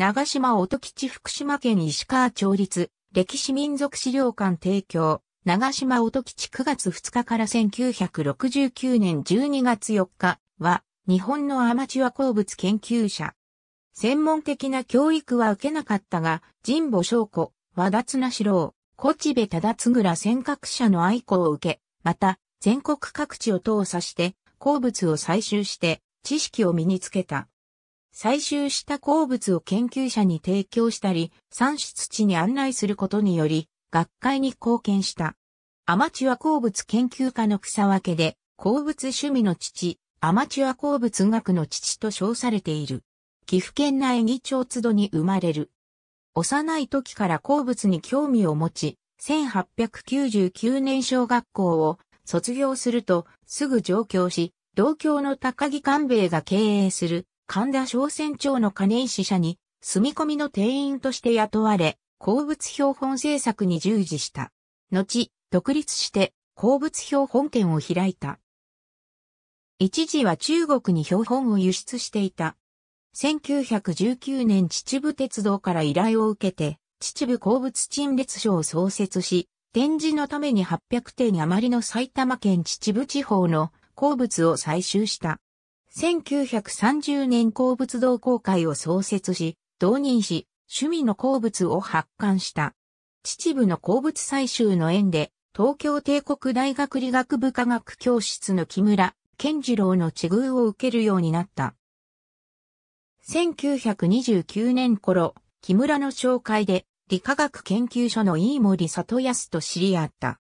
長島音吉福島県石川町立歴史民族資料館提供長島音吉9月2日から1969年12月4日は日本のアマチュア鉱物研究者。専門的な教育は受けなかったが、神保祥子、和田綱四郎、小地部忠津ら尖閣者の愛好を受け、また全国各地を通さして鉱物を採集して知識を身につけた。採集した鉱物を研究者に提供したり、産出地に案内することにより、学会に貢献した。アマチュア鉱物研究家の草分けで、鉱物趣味の父、アマチュア鉱物学の父と称されている。岐阜県内議長都度に生まれる。幼い時から鉱物に興味を持ち、1899年小学校を卒業するとすぐ上京し、同郷の高木官兵衛が経営する神田商船長の金石社に住み込みの店員として雇われ、鉱物標本制作に従事した。後、独立して鉱物標本店を開いた。一時は中国に標本を輸出していた。1919年秩父鉄道から依頼を受けて、秩父鉱物陳列所を創設し、展示のために800点余りの埼玉県秩父地方の鉱物を採集した。1930年鉱物同好会を創設し、同入し、趣味の鉱物を発刊した。秩父の鉱物採集の縁で、東京帝国大学理学部科学教室の木村健次郎の地遇を受けるようになった。1929年頃、木村の紹介で理化学研究所の飯森里康と知り合った。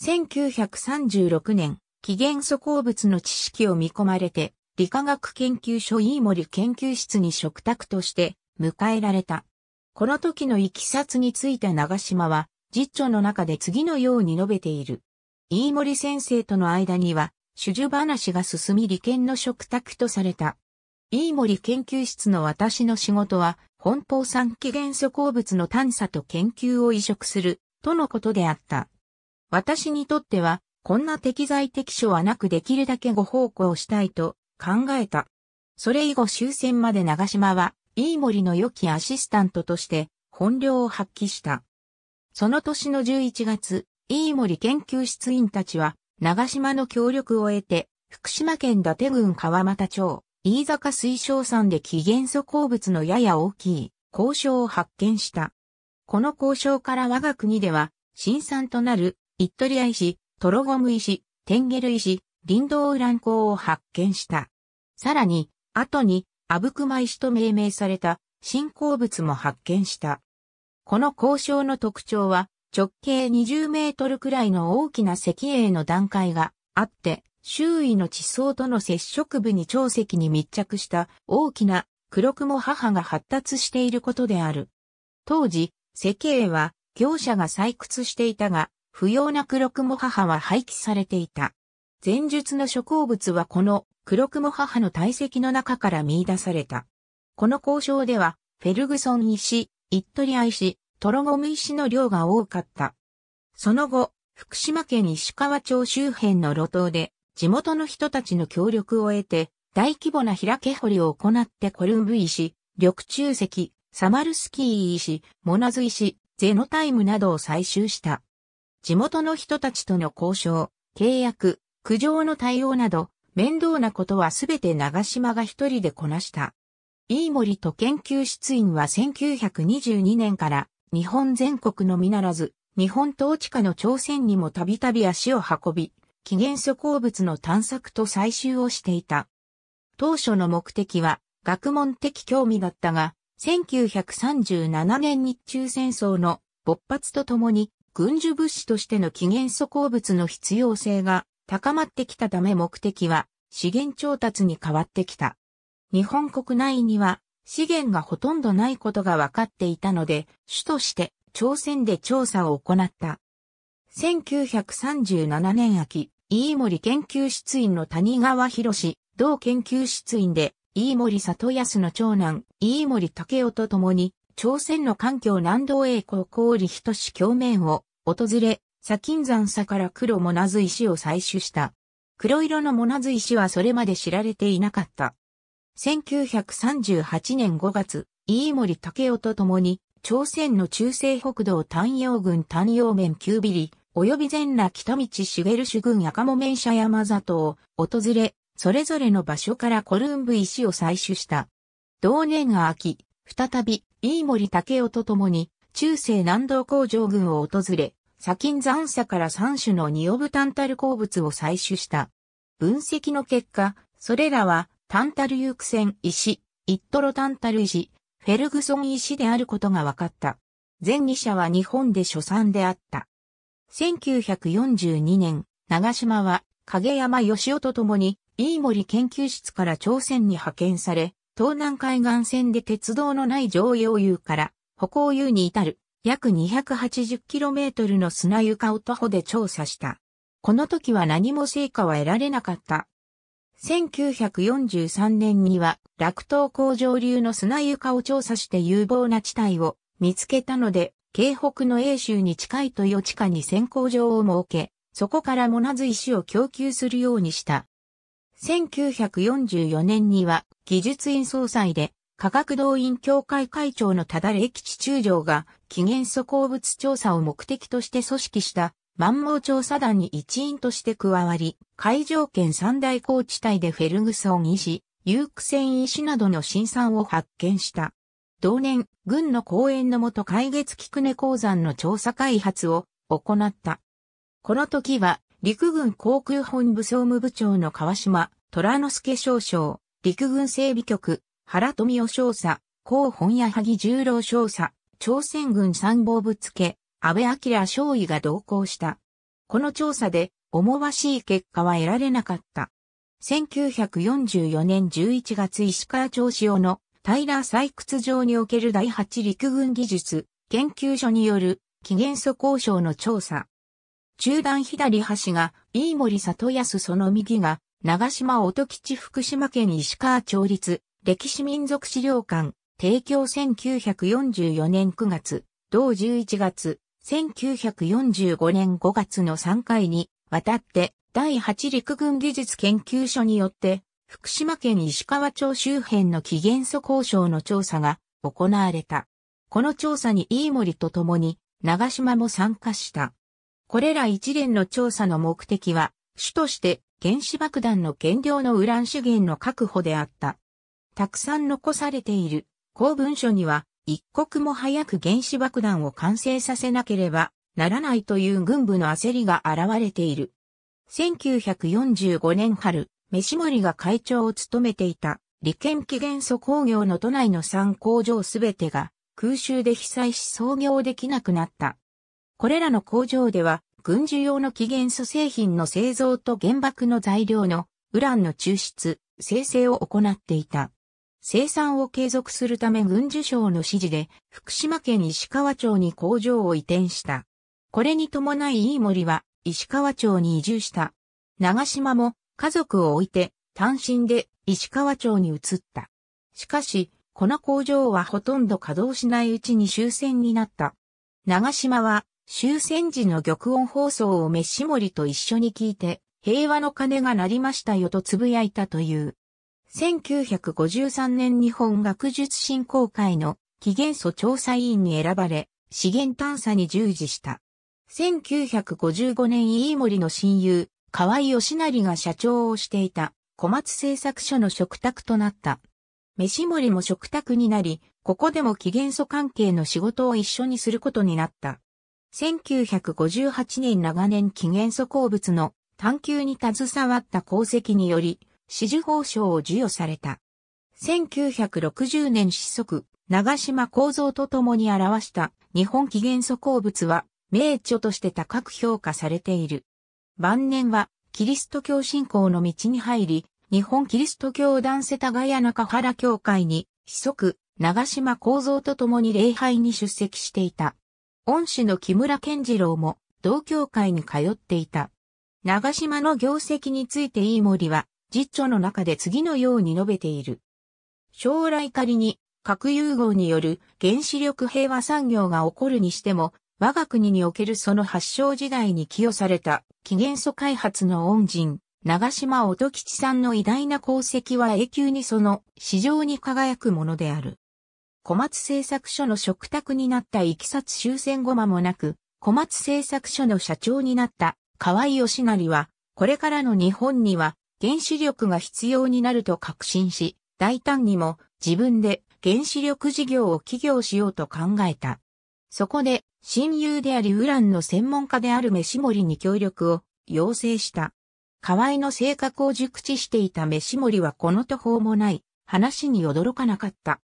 1936年、紀元素鉱物の知識を見込まれて、理化学研究所飯森研究室に食卓として迎えられた。この時の行きさつについた長島は、実著の中で次のように述べている。飯森先生との間には、手術話が進み利権の食卓とされた。飯森研究室の私の仕事は、奔放三期元素鉱物の探査と研究を移植する、とのことであった。私にとっては、こんな適材適所はなくできるだけご奉公したいと、考えた。それ以後終戦まで長島は、飯森の良きアシスタントとして、本領を発揮した。その年の11月、飯森研究室員たちは、長島の協力を得て、福島県伊達郡川俣町、飯坂水晶山で起源素鉱物のやや大きい、交渉を発見した。この交渉から我が国では、新産となる、イットリア石、トロゴム石、テンゲル石、リンウウラン鉱を発見した。さらに、後に、阿武隈石と命名された新鉱物も発見した。この交渉の特徴は、直径20メートルくらいの大きな石英の段階があって、周囲の地層との接触部に長石に密着した大きな黒雲母が発達していることである。当時、石英は業者が採掘していたが、不要な黒雲母は廃棄されていた。前述の諸鉱物はこの黒雲母の体積の中から見出された。この交渉では、フェルグソン石、イットリア石、トロゴム石の量が多かった。その後、福島県石川町周辺の路頭で、地元の人たちの協力を得て、大規模な開け掘りを行ってコルンブ石、緑中石、サマルスキー石、モナズ石、ゼノタイムなどを採集した。地元の人たちとの交渉、契約、苦情の対応など、面倒なことはすべて長島が一人でこなした。飯森と研究室員は1922年から日本全国のみならず、日本統治下の朝鮮にもたびたび足を運び、紀元素鉱物の探索と採集をしていた。当初の目的は学問的興味だったが、1937年日中戦争の勃発とともに軍需物資としての紀元素鉱物の必要性が高まってきたため目的は資源調達に変わってきた。日本国内には資源がほとんどないことが分かっていたので、主として朝鮮で調査を行った。1937年秋、飯森研究室員の谷川博同研究室員で、飯森里康の長男、飯森武夫と共に、朝鮮の環境南道栄光郡等し共鳴を訪れ、砂金山砂から黒モナズ石を採取した。黒色のモナズ石はそれまで知られていなかった。1938年5月、飯森武雄と共に、朝鮮の中西北道丹陽郡丹陽面九ビリ、及び全羅北道茂主郡赤も面社山里を訪れ、それぞれの場所からコルンブ石を採取した。同年秋、再び、飯森武雄と共に、中西南道工場群を訪れ、砂金残砂から3種のニオブタンタル鉱物を採取した。分析の結果、それらはタンタル有セ線石、イットロタンタル石、フェルグソン石であることが分かった。前2社は日本で初産であった。1942年、長島は影山義夫と共に飯森研究室から朝鮮に派遣され、東南海岸線で鉄道のない常用遊から歩行遊に至る約 280km の砂床を徒歩で調査した。この時は何も成果は得られなかった。1943年には、落東工上流の砂床を調査して有望な地帯を見つけたので、京北の英州に近い豊地下に先行場を設け、そこからモナズ石を供給するようにした。1944年には、技術院総裁で、科学動員協会会長のただれ吉中将が紀元素鉱物調査を目的として組織した満蒙調査団に一員として加わり、海上圏三大高地帯でフェルグソンユークセン石などの新産を発見した。同年、軍の講演のもと海月菊根鉱山の調査開発を行った。この時は、陸軍航空本部総務部長の川島、虎之助少将、陸軍整備局、原富夫少佐、高本屋萩十郎少佐、朝鮮軍参謀部付、安倍昭少尉が同行した。この調査で思わしい結果は得られなかった。1944年11月石川町潮のタイラー採掘場における第8陸軍技術研究所による紀元素交渉の調査。中段左端が飯森里康その右が長島音吉福島県石川町立歴史民族資料館提供1944年9月、同11月、1945年5月の3回にわたって第8陸軍技術研究所によって福島県石川町周辺の紀元素交渉の調査が行われた。この調査に飯森と共に長島も参加した。これら一連の調査の目的は主として原子爆弾の原料のウラン資源の確保であった。たくさん残されている公文書には、一刻も早く原子爆弾を完成させなければならないという軍部の焦りが現れている。1945年春、飯森が会長を務めていた利権期元素工業の都内の3工場すべてが空襲で被災し操業できなくなった。これらの工場では軍需用の期元素製品の製造と原爆の材料のウランの抽出、生成を行っていた。生産を継続するため軍需省の指示で福島県石川町に工場を移転した。これに伴い飯森は石川町に移住した。長島も家族を置いて単身で石川町に移った。しかし、この工場はほとんど稼働しないうちに終戦になった。長島は終戦時の玉音放送を飯リと一緒に聞いて平和の鐘が鳴りましたよと呟いたという。1953年日本学術振興会の紀元素調査委員に選ばれ、資源探査に従事した。1955年飯森の親友、河合義成が社長をしていた小松製作所の食卓となった。飯森も食卓になり、ここでも紀元素関係の仕事を一緒にすることになった。1958年長年紀元素鉱物の探求に携わった功績により、紫綬褒章を授与された。1960年始息、長島構造と共に表した日本紀元素鉱物は名著として高く評価されている。晩年はキリスト教信仰の道に入り、日本キリスト教団世田谷中原教会に、始息、長島構造と共に礼拝に出席していた。恩師の木村健次郎も同教会に通っていた。長島の業績について飯森は、実著の中で次のように述べている。将来仮に核融合による原子力平和産業が起こるにしても、我が国におけるその発祥時代に寄与された、紀元素開発の恩人、長島音吉さんの偉大な功績は永久にその市場に輝くものである。小松製作所の食卓になったいきさつ終戦後間もなく、小松製作所の社長になった河合義成は、これからの日本には原子力が必要になると確信し、大胆にも自分で原子力事業を起業しようと考えた。そこで、親友でありウランの専門家である飯森に協力を要請した。河合の性格を熟知していた飯森はこの途方もない話に驚かなかった。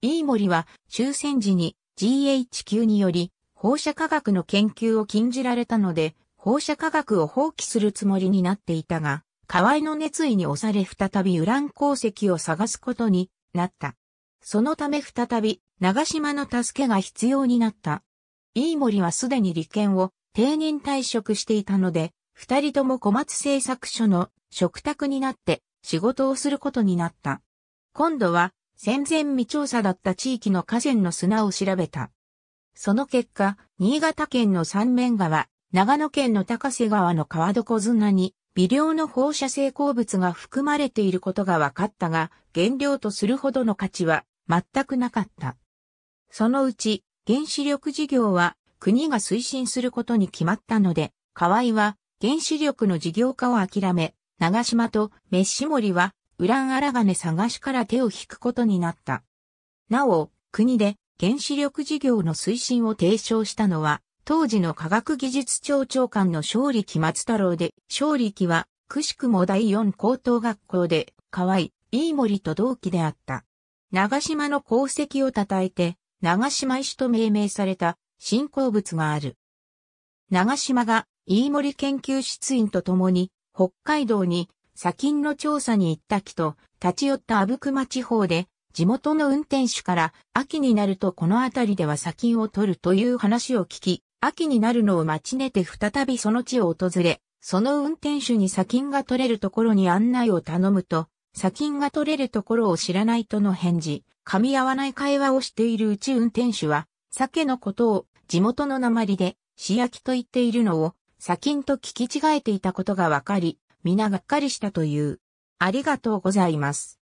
飯森は終戦時に GHQ により放射科学の研究を禁じられたので、放射科学を放棄するつもりになっていたが、河合の熱意に押され再びウラン鉱石を探すことになった。そのため再び長島の助けが必要になった。飯森はすでに利権を定年退職していたので、二人とも小松製作所の食卓になって仕事をすることになった。今度は戦前未調査だった地域の河川の砂を調べた。その結果、新潟県の三面川、長野県の高瀬川の川床砂に微量の放射性鉱物が含まれていることが分かったが、原料とするほどの価値は全くなかった。そのうち、原子力事業は国が推進することに決まったので、河合は原子力の事業化を諦め、長島とメッシモリはウラン荒金探しから手を引くことになった。なお、国で原子力事業の推進を提唱したのは当時の科学技術庁長官の勝力松太郎で、勝力は、くしくも第四高等学校で、河合、飯森と同期であった。長島の功績を称えて、長島石と命名された、新鉱物がある。長島が、飯森研究室員と共に、北海道に、砂金の調査に行った木と、立ち寄った阿武隈地方で、地元の運転手から秋になるとこの辺りでは砂金を取るという話を聞き、秋になるのを待ちねて再びその地を訪れ、その運転手に砂金が取れるところに案内を頼むと、砂金が取れるところを知らないとの返事、噛み合わない会話をしているうち運転手は、鮭のことを地元の鉛で、仕焼きと言っているのを、砂金と聞き違えていたことがわかり、皆がっかりしたという。ありがとうございます。